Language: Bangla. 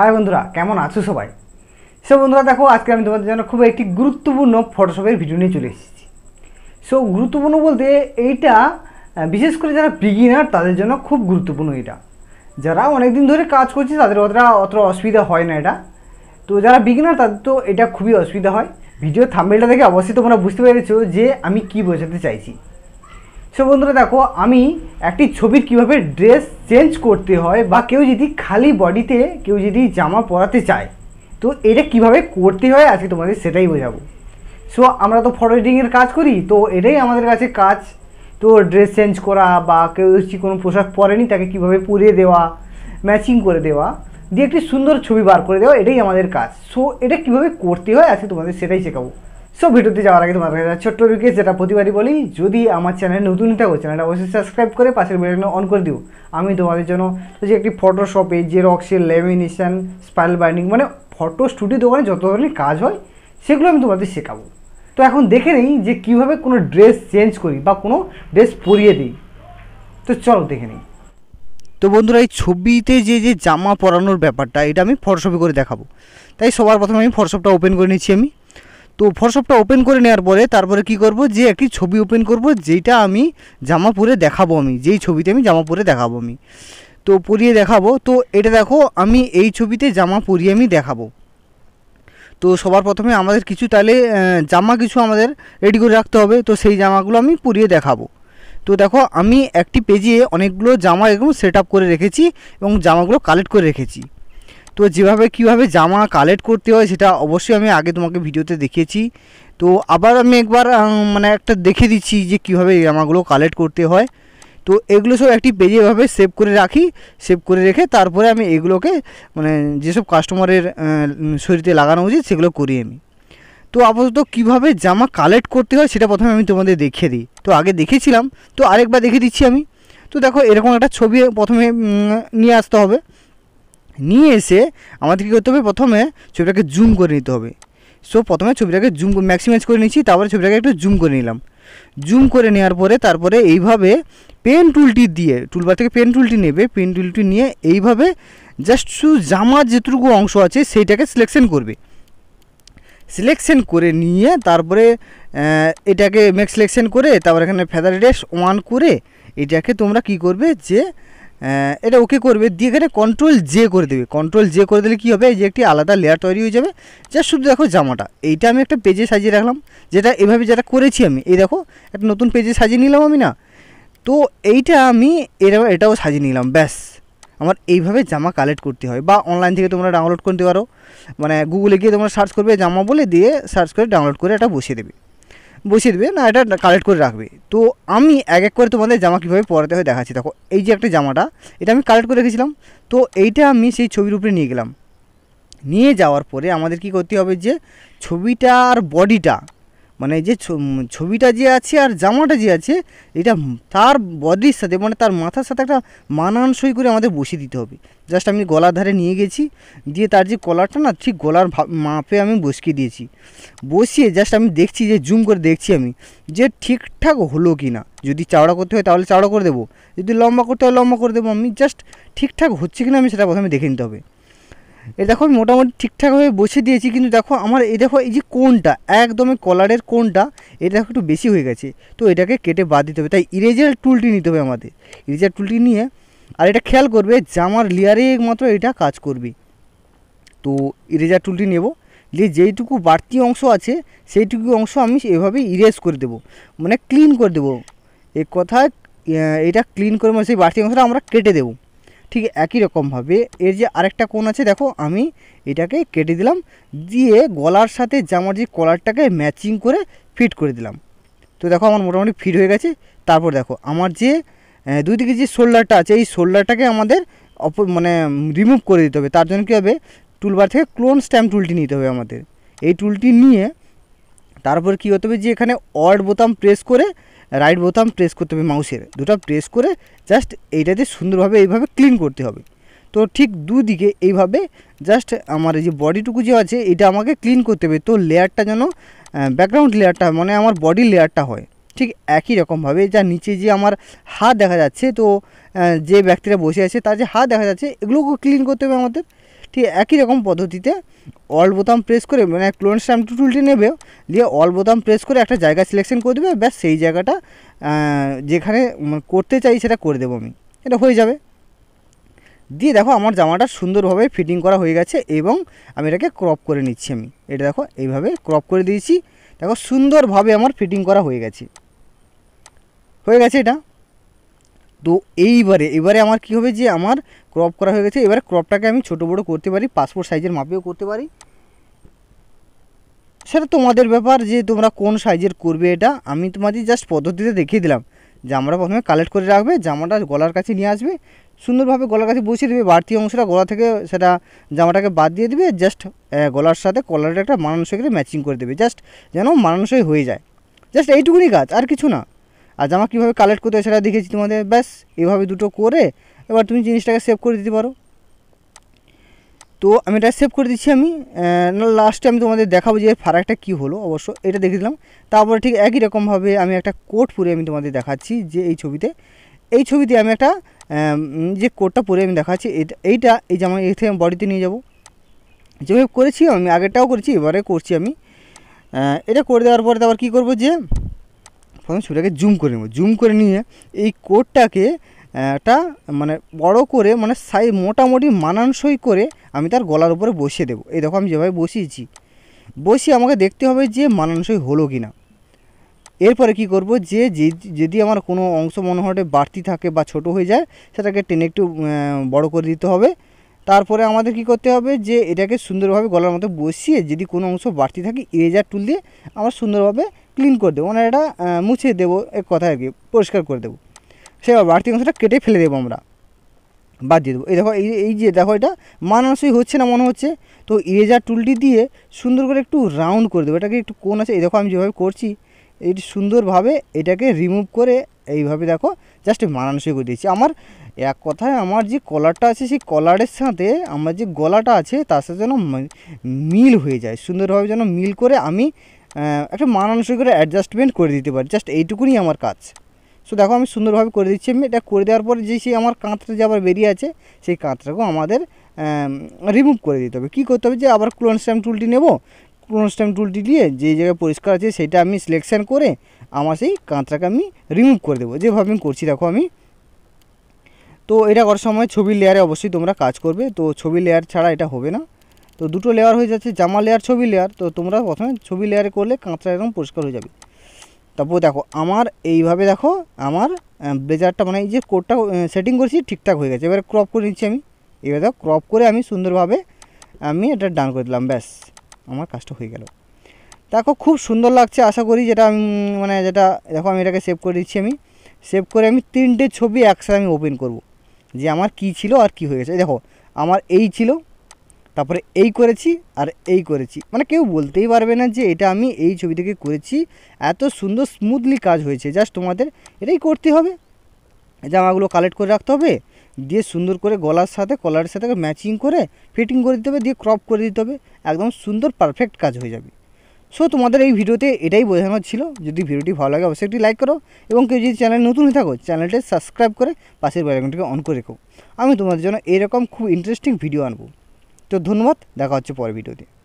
হাই বন্ধুরা কেমন আছো সবাই সো বন্ধুরা দেখো আজকে আমি তোমাদের জন্য খুব একটি গুরুত্বপূর্ণ ফটোশপের ভিডিও নিয়ে চলে এসেছি সো গুরুত্বপূর্ণ বলতে এইটা বিশেষ করে যারা বিগিনার তাদের জন্য খুব গুরুত্বপূর্ণ এটা যারা অনেক দিন ধরে কাজ করছে তাদের অতটা অত অসুবিধা হয় না এটা তো যারা বিগিনার তাদের তো এটা খুবই অসুবিধা হয় ভিডিও থাম্বেলটা দেখে অবশ্যই তোমরা বুঝতে পেরেছো যে আমি কি বোঝাতে চাইছি সো বন্ধুরা দেখো আমি একটি ছবির কিভাবে ড্রেস চেঞ্জ করতে হয় বা কেউ যদি খালি বডিতে কেউ যদি জামা পরাতে চায় তো এটা কিভাবে করতে হয় আজকে তোমাদের সেটাই বোঝাবো সো আমরা তো ফরওয়ার্ডিংয়ের কাজ করি তো এটাই আমাদের কাছে কাজ তো ড্রেস চেঞ্জ করা বা কেউ যদি কোনো পোশাক পরেনি তাকে কিভাবে পরিয়ে দেওয়া ম্যাচিং করে দেওয়া দিয়ে একটি সুন্দর ছবি বার করে দেওয়া এটাই আমাদের কাজ সো এটা কিভাবে করতে হয় আজকে তোমাদের সেটাই শেখাবো সো ভিডিওতে যাওয়ার আগে তোমার কাছে ছোট্ট রিকোয়েস্ট যেটা প্রতিবারই বলি যদি আমার চ্যানেল নতুন থাকো চ্যানেলটা অবশ্যই সাবস্ক্রাইব করে পাশের বেলটা অন করে দিও আমি তোমাদের জন্য যে একটি ফটোশপে জেরক্সের ল্যামিনেশন স্পাইল বাইন্ডিং মানে ফটো স্টুডিও দোকানে যত ধরনের কাজ হয় সেগুলো আমি তোমাদের শেখাবো তো এখন দেখে নিই যে কীভাবে কোনো ড্রেস চেঞ্জ করি বা কোনো ড্রেস পরিয়ে দিই তো চলো দেখে নিই তো বন্ধুরা এই ছবিতে যে যে জামা পরানোর ব্যাপারটা এটা আমি ফটোশপে করে দেখাবো তাই সবার প্রথমে আমি ফটোশপটা ওপেন করে নিচ্ছি আমি তো ফটোশপটা ওপেন করে নেওয়ার পরে তারপরে কি করব যে একটি ছবি ওপেন করব যেটা আমি জামা পরে দেখাবো আমি যেই ছবিতে আমি জামা পরে দেখাবো আমি তো পরিয়ে দেখাবো তো এটা দেখো আমি এই ছবিতে জামা পরিয়ে আমি দেখাবো তো সবার প্রথমে আমাদের কিছু তাহলে জামা কিছু আমাদের রেডি করে রাখতে হবে তো সেই জামাগুলো আমি পরিয়ে দেখাবো তো দেখো আমি একটি পেজে অনেকগুলো জামা এরকম সেট করে রেখেছি এবং জামাগুলো কালেক্ট করে রেখেছি তো যেভাবে কিভাবে জামা কালেক্ট করতে হয় সেটা অবশ্যই আমি আগে তোমাকে ভিডিওতে দেখিয়েছি তো আবার আমি একবার মানে একটা দেখে দিচ্ছি যে কিভাবে জামাগুলো কালেক্ট করতে হয় তো এগুলো সব একটি পেজে এভাবে সেভ করে রাখি সেভ করে রেখে তারপরে আমি এগুলোকে মানে যেসব কাস্টমারের শরীরে লাগানো উচিত সেগুলো করি আমি তো আপাতত কিভাবে জামা কালেক্ট করতে হয় সেটা প্রথমে আমি তোমাদের দেখিয়ে দিই তো আগে দেখেছিলাম তো আরেকবার দেখে দিচ্ছি আমি তো দেখো এরকম একটা ছবি প্রথমে নিয়ে আসতে হবে নিয়ে এসে আমাদের কী করতে হবে প্রথমে ছবিটাকে জুম করে নিতে হবে সো প্রথমে ছবিটাকে জুম ম্যাক্সিমাইজ করে নিচ্ছি তারপরে ছবিটাকে একটু জুম করে নিলাম জুম করে নেওয়ার পরে তারপরে এইভাবে পেন টুলটি দিয়ে টুলবার থেকে পেন টুলটি নেবে পেন টুলটি নিয়ে এইভাবে জাস্ট শু জামার যেটুকু অংশ আছে সেইটাকে সিলেকশন করবে সিলেকশন করে নিয়ে তারপরে এটাকে মেক সিলেকশন করে তারপর এখানে ফেদার ড্যাশ ওয়ান করে এটাকে তোমরা কি করবে যে এটা ওকে করবে দিয়ে এখানে কন্ট্রোল জে করে দেবে কন্ট্রোল জে করে দিলে কী হবে এই যে একটি আলাদা লেয়ার তৈরি হয়ে যাবে যা শুধু দেখো জামাটা এইটা আমি একটা পেজে সাজিয়ে রাখলাম যেটা এভাবে যেটা করেছি আমি এই দেখো একটা নতুন পেজে সাজিয়ে নিলাম আমি না তো এইটা আমি এরকম এটাও সাজিয়ে নিলাম ব্যাস আমার এইভাবে জামা কালেক্ট করতে হয় বা অনলাইন থেকে তোমরা ডাউনলোড করতে পারো মানে গুগলে গিয়ে তোমরা সার্চ করবে জামা বলে দিয়ে সার্চ করে ডাউনলোড করে এটা বসিয়ে দেবে বসিয়ে দেবে না এটা কালেক্ট করে রাখবে তো আমি এক এক করে তোমাদের জামা কীভাবে পরাতে হয় দেখাচ্ছি দেখো এই যে একটা জামাটা এটা আমি কালেক্ট করে রেখেছিলাম তো এইটা আমি সেই ছবির উপরে নিয়ে গেলাম নিয়ে যাওয়ার পরে আমাদের কি করতে হবে যে ছবিটা আর বডিটা মানে যে ছবিটা যে আছে আর জামাটা যে আছে এটা তার বডির সাথে মানে তার মাথার সাথে একটা মানানসই করে আমাদের বসিয়ে দিতে হবে জাস্ট আমি গলার ধারে নিয়ে গেছি দিয়ে তার যে কলারটা না ঠিক গলার মাপে আমি বসিয়ে দিয়েছি বসিয়ে জাস্ট আমি দেখছি যে জুম করে দেখছি আমি যে ঠিকঠাক হলো কি না যদি চাওড়া করতে হয় তাহলে চাওড়া করে দেবো যদি লম্বা করতে হয় লম্বা করে দেবো আমি জাস্ট ঠিকঠাক হচ্ছে কি না আমি সেটা প্রথমে দেখে নিতে হবে এ দেখো আমি মোটামুটি ঠিকঠাকভাবে বসে দিয়েছি কিন্তু দেখো আমার এ দেখো এই যে কোনটা একদমই কলারের কোনটা এটা দেখো একটু বেশি হয়ে গেছে তো এটাকে কেটে বাদ দিতে হবে তাই ইরেজার টুলটি নিতে হবে আমাদের ইরেজার টুলটি নিয়ে আর এটা খেয়াল করবে জামার লেয়ারে একমাত্র এটা কাজ করবে তো ইরেজার টুলটি নেব দিয়ে যেইটুকু বাড়তি অংশ আছে সেইটুকু অংশ আমি এভাবে ইরেজ করে দেব মানে ক্লিন করে দেব এ কথায় এটা ক্লিন করে মানে সেই বাড়তি অংশটা আমরা কেটে দেবো ঠিক একই রকমভাবে এর যে আরেকটা কোণ আছে দেখো আমি এটাকে কেটে দিলাম দিয়ে গলার সাথে জামার যে কলারটাকে ম্যাচিং করে ফিট করে দিলাম তো দেখো আমার মোটামুটি ফিট হয়ে গেছে তারপর দেখো আমার যে দুই দিকে যে শোল্ডারটা আছে এই শোল্ডারটাকে আমাদের অপ মানে রিমুভ করে দিতে হবে তার জন্য কী হবে টুলবার থেকে ক্লোন স্ট্যাম্প টুলটি নিতে হবে আমাদের এই টুলটি নিয়ে তারপর কী হতে হবে যে এখানে অড বোতাম প্রেস করে রাইট বোতাম প্রেস করতে হবে মাউসের দুটো প্রেস করে জাস্ট এইটাতে সুন্দরভাবে এইভাবে ক্লিন করতে হবে তো ঠিক দুদিকে এইভাবে জাস্ট আমার এই যে বডিটুকু যে আছে এটা আমাকে ক্লিন করতে হবে তো লেয়ারটা যেন ব্যাকগ্রাউন্ড লেয়ারটা মানে আমার বডি লেয়ারটা হয় ঠিক একই রকমভাবে যা নিচে যে আমার হাত দেখা যাচ্ছে তো যে ব্যক্তিরা বসে আছে তার যে হাত দেখা যাচ্ছে এগুলোকে ক্লিন করতে হবে আমাদের ঠিক একই রকম পদ্ধতিতে অল বোতাম প্রেস করে মানে ক্লোন স্ট্যাম্প টুলটি নেবে দিয়ে অল বোতাম প্রেস করে একটা জায়গা সিলেকশন করে দেবে ব্যাস সেই জায়গাটা যেখানে করতে চাই সেটা করে দেবো আমি এটা হয়ে যাবে দিয়ে দেখো আমার জামাটা সুন্দরভাবে ফিটিং করা হয়ে গেছে এবং আমি এটাকে ক্রপ করে নিচ্ছি আমি এটা দেখো এইভাবে ক্রপ করে দিয়েছি দেখো সুন্দরভাবে আমার ফিটিং করা হয়ে গেছে হয়ে গেছে এটা তো এইবারে এবারে আমার কি হবে যে আমার ক্রপ করা হয়ে গেছে এবারে ক্রপটাকে আমি ছোটো বড়ো করতে পারি পাসপোর্ট সাইজের মাপেও করতে পারি সেটা তোমাদের ব্যাপার যে তোমরা কোন সাইজের করবে এটা আমি তোমাদের জাস্ট পদ্ধতিতে দেখিয়ে দিলাম জামাটা প্রথমে কালেক্ট করে রাখবে জামাটা গলার কাছে নিয়ে আসবে সুন্দরভাবে গলার কাছে বসিয়ে দেবে বাড়তি অংশটা গলা থেকে সেটা জামাটাকে বাদ দিয়ে দেবে জাস্ট গলার সাথে কলারটা একটা মানানসই করে ম্যাচিং করে দেবে জাস্ট যেন মানানসই হয়ে যায় জাস্ট এইটুকুনি কাজ আর কিছু না আর জামা কীভাবে কালেক্ট করতে হয় সেটা দেখেছি তোমাদের ব্যাস এভাবে দুটো করে এবার তুমি জিনিসটাকে সেভ করে দিতে পারো তো আমি এটা সেভ করে দিচ্ছি আমি না লাস্টে আমি তোমাদের দেখাবো যে ফারাকটা কি হলো অবশ্য এটা দেখে দিলাম তারপরে ঠিক একই রকমভাবে আমি একটা কোট পরে আমি তোমাদের দেখাচ্ছি যে এই ছবিতে এই ছবিতে আমি একটা যে কোটটা পরে আমি দেখাচ্ছি এইটা এই জামা এই থেকে বডিতে নিয়ে যাব যেভাবে করেছি আমি আগেরটাও করেছি এবারে করছি আমি এটা করে দেওয়ার পরে আবার কী করবো যে প্রথমে ছবিটাকে জুম করে নেব জুম করে নিয়ে এই কোডটাকে একটা মানে বড় করে মানে সাই মোটামুটি মানানসই করে আমি তার গলার উপরে বসিয়ে দেবো এই দেখো আমি যেভাবে বসিয়েছি বসিয়ে আমাকে দেখতে হবে যে মানানসই হলো কি না এরপরে কি করব যে যদি আমার কোনো অংশ মনে হয় বাড়তি থাকে বা ছোট হয়ে যায় সেটাকে টেনে একটু বড় করে দিতে হবে তারপরে আমাদের কি করতে হবে যে এটাকে সুন্দরভাবে গলার মতো বসিয়ে যদি কোনো অংশ বাড়তি থাকে ইরেজার টুল দিয়ে আমরা সুন্দরভাবে ক্লিন করে দেবো মানে এটা মুছে দেবো এক কথা আর কি পরিষ্কার করে দেবো সে বাড়তি অংশটা কেটে ফেলে দেবো আমরা বাদ দিয়ে দেবো এই দেখো এই এই যে দেখো এটা মানানসই হচ্ছে না মনে হচ্ছে তো ইরেজার টুলটি দিয়ে সুন্দর করে একটু রাউন্ড করে দেবো এটাকে একটু কোন আছে এই দেখো আমি যেভাবে করছি এটি সুন্দরভাবে এটাকে রিমুভ করে এইভাবে দেখো জাস্ট মানানসই করে দিয়েছি আমার এক কথায় আমার যে কলারটা আছে সেই কলারের সাথে আমার যে গলাটা আছে তার সাথে যেন মিল হয়ে যায় সুন্দরভাবে যেন মিল করে আমি একটা মানানসই করে অ্যাডজাস্টমেন্ট করে দিতে পারি জাস্ট এইটুকুনি আমার কাজ সো দেখো আমি সুন্দরভাবে করে দিচ্ছি আমি এটা করে দেওয়ার পরে যে সেই আমার কাঁতটা যে আবার বেরিয়ে আছে সেই কাঁতটাকেও আমাদের রিমুভ করে দিতে হবে কী করতে হবে যে আবার ক্লোন স্ট্যাম্প টুলটি নেব ক্লোন স্ট্যাম্প টুলটি দিয়ে যে জায়গায় পরিষ্কার আছে সেটা আমি সিলেকশান করে আমার সেই কাঁতটাকে আমি রিমুভ করে দেবো যেভাবে আমি করছি দেখো আমি তো এটা করার সময় ছবির লেয়ারে অবশ্যই তোমরা কাজ করবে তো ছবির লেয়ার ছাড়া এটা হবে না তো দুটো লেয়ার হয়ে যাচ্ছে জামা লেয়ার ছবি লেয়ার তো তোমরা প্রথমে ছবি লেয়ারে করলে কাঁচটা একদম পরিষ্কার হয়ে যাবে তারপর দেখো আমার এইভাবে দেখো আমার ব্লেজারটা মানে এই যে কোডটা সেটিং করেছি ঠিকঠাক হয়ে গেছে এবারে ক্রপ করে নিচ্ছি আমি এবার দেখো ক্রপ করে আমি সুন্দরভাবে আমি এটা ডান করে দিলাম ব্যাস আমার কাজটা হয়ে গেল দেখো খুব সুন্দর লাগছে আশা করি যেটা আমি মানে যেটা দেখো আমি এটাকে সেভ করে দিচ্ছি আমি সেভ করে আমি তিনটে ছবি একসাথে আমি ওপেন করব যে আমার কি ছিল আর কি হয়ে গেছে দেখো আমার এই ছিল তারপরে এই করেছি আর এই করেছি মানে কেউ বলতেই পারবে না যে এটা আমি এই ছবি থেকে করেছি এত সুন্দর স্মুথলি কাজ হয়েছে জাস্ট তোমাদের এটাই করতে হবে জামাগুলো কালেক্ট করে রাখতে হবে দিয়ে সুন্দর করে গলার সাথে কলারের সাথে ম্যাচিং করে ফিটিং করে দিতে হবে দিয়ে ক্রপ করে দিতে হবে একদম সুন্দর পারফেক্ট কাজ হয়ে যাবে সো তোমাদের এই ভিডিওতে এটাই বোঝানো ছিল যদি ভিডিওটি ভালো লাগে অবশ্যই একটি লাইক করো এবং কেউ যদি চ্যানেল নতুন হয়ে থাকো চ্যানেলটি সাবস্ক্রাইব করে পাশের বেলাইকনটিকে অন করে রেখো আমি তোমাদের জন্য এরকম খুব ইন্টারেস্টিং ভিডিও আনবো তো ধন্যবাদ দেখা হচ্ছে পরের ভিডিওতে